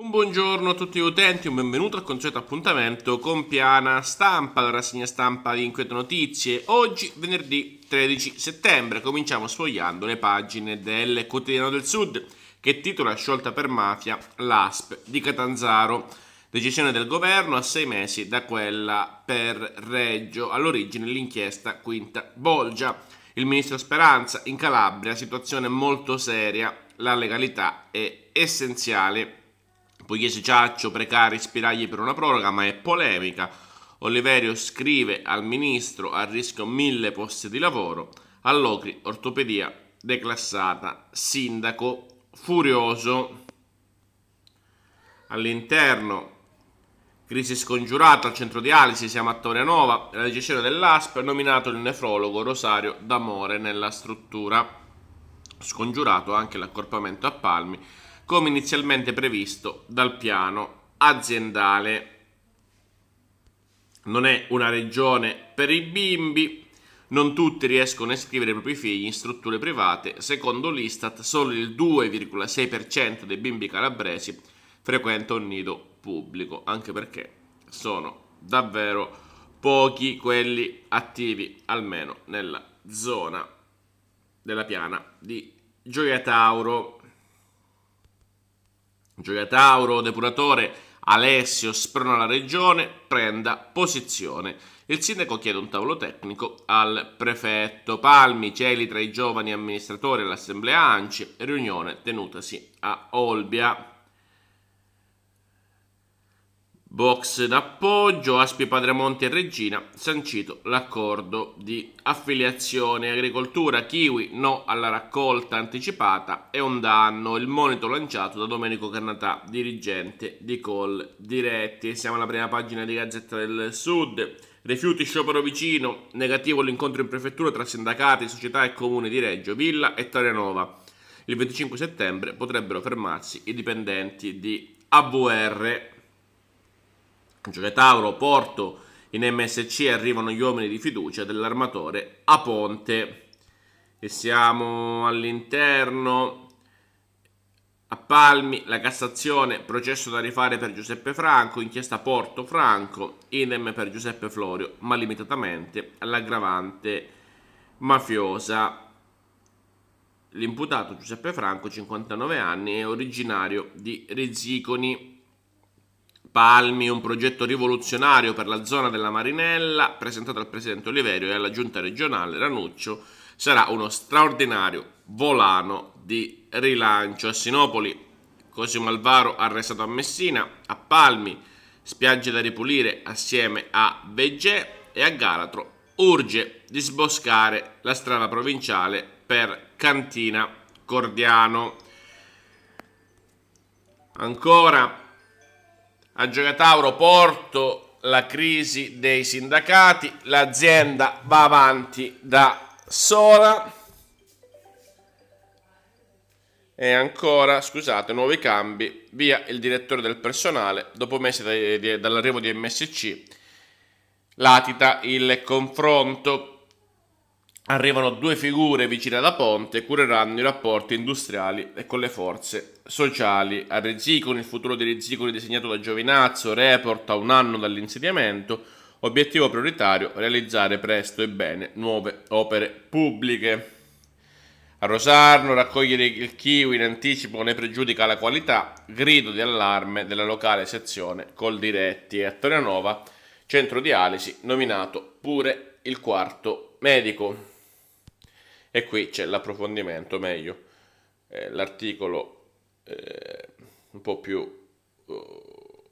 Un buongiorno a tutti gli utenti, un benvenuto al consueto appuntamento con Piana Stampa, la rassegna stampa di Inquieto Notizie. Oggi, venerdì 13 settembre, cominciamo sfogliando le pagine del Quotidiano del Sud, che titola Sciolta per mafia l'ASP di Catanzaro. Decisione del governo a sei mesi da quella per Reggio, all'origine l'inchiesta Quinta Bolgia. Il ministro Speranza, in Calabria, situazione molto seria, la legalità è essenziale poi chiese Ciaccio precari spiragli per una proroga, ma è polemica. Oliverio scrive al ministro a rischio mille posti di lavoro. Allocri, ortopedia declassata, sindaco furioso. All'interno, crisi scongiurata al centro dialisi, siamo a Torre Nova, la decisione dell'ASP, ha nominato il nefrologo Rosario D'Amore nella struttura. Scongiurato anche l'accorpamento a Palmi come inizialmente previsto dal piano aziendale. Non è una regione per i bimbi, non tutti riescono a iscrivere i propri figli in strutture private, secondo l'Istat solo il 2,6% dei bimbi calabresi frequenta un nido pubblico, anche perché sono davvero pochi quelli attivi, almeno nella zona della piana di Gioia Tauro. Gioia Tauro, depuratore, Alessio sprona la regione, prenda posizione. Il sindaco chiede un tavolo tecnico al prefetto Palmi, celi tra i giovani amministratori all'assemblea ANCI, riunione tenutasi a Olbia. Box d'appoggio, Aspi Padramonti e Regina, sancito l'accordo di affiliazione agricoltura, Kiwi no alla raccolta anticipata è un danno, il monito lanciato da Domenico Carnatà, dirigente di Col Diretti. Siamo alla prima pagina di Gazzetta del Sud, rifiuti sciopero vicino, negativo l'incontro in prefettura tra sindacati, società e comune di Reggio, Villa e Tarianova. Il 25 settembre potrebbero fermarsi i dipendenti di AVR. Gioca Tauro, Porto, in MSC arrivano gli uomini di fiducia dell'armatore a Ponte. E siamo all'interno. A Palmi, la Cassazione, processo da rifare per Giuseppe Franco, inchiesta Porto Franco, idem per Giuseppe Florio, ma limitatamente all'aggravante mafiosa. L'imputato Giuseppe Franco, 59 anni, è originario di Rezziconi. Palmi, un progetto rivoluzionario per la zona della Marinella, presentato al Presidente Oliverio e alla Giunta regionale Ranuccio, sarà uno straordinario volano di rilancio. A Sinopoli, Cosimo Alvaro arrestato a Messina, a Palmi, spiagge da ripulire assieme a Vegè e a Galatro, urge di sboscare la strada provinciale per Cantina Cordiano. Ancora a Giocatauro Porto la crisi dei sindacati, l'azienda va avanti da sola. E ancora, scusate, nuovi cambi, via il direttore del personale, dopo mesi dall'arrivo di MSC, latita il confronto. Arrivano due figure vicine alla ponte e cureranno i rapporti industriali e con le forze sociali. A Rezziconi, il futuro di Rezziconi disegnato da Giovinazzo, report a un anno dall'insediamento, obiettivo prioritario realizzare presto e bene nuove opere pubbliche. A Rosarno raccogliere il kiwi in anticipo ne pregiudica la qualità, grido di allarme della locale sezione Col Diretti e a Torianova centro dialisi nominato pure il quarto medico e qui c'è l'approfondimento meglio, eh, l'articolo eh, un po' più uh,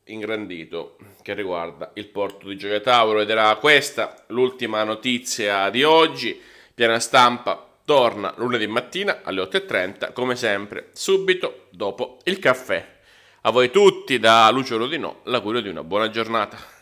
ingrandito che riguarda il porto di Gioia Tauro ed era questa l'ultima notizia di oggi, piena stampa torna lunedì mattina alle 8.30 come sempre subito dopo il caffè. A voi tutti da Lucio Rodinò l'augurio di una buona giornata.